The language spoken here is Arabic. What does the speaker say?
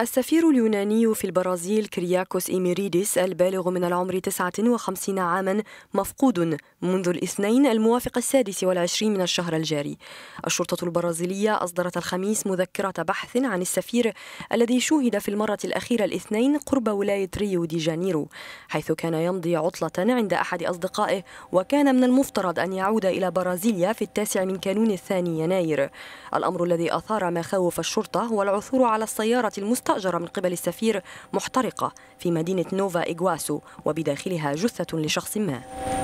السفير اليوناني في البرازيل كرياكوس إيميريديس البالغ من العمر 59 عاما مفقود منذ الاثنين الموافق السادس والعشرين من الشهر الجاري الشرطة البرازيلية أصدرت الخميس مذكرة بحث عن السفير الذي شوهد في المرة الأخيرة الاثنين قرب ولاية ريو دي جانيرو حيث كان يمضي عطلة عند أحد أصدقائه وكان من المفترض أن يعود إلى برازيليا في التاسع من كانون الثاني يناير الأمر الذي أثار مخاوف الشرطة هو العثور على السيارة المستقبلية مستأجرة من قبل السفير محترقة في مدينة نوفا إيغواسو وبداخلها جثة لشخص ما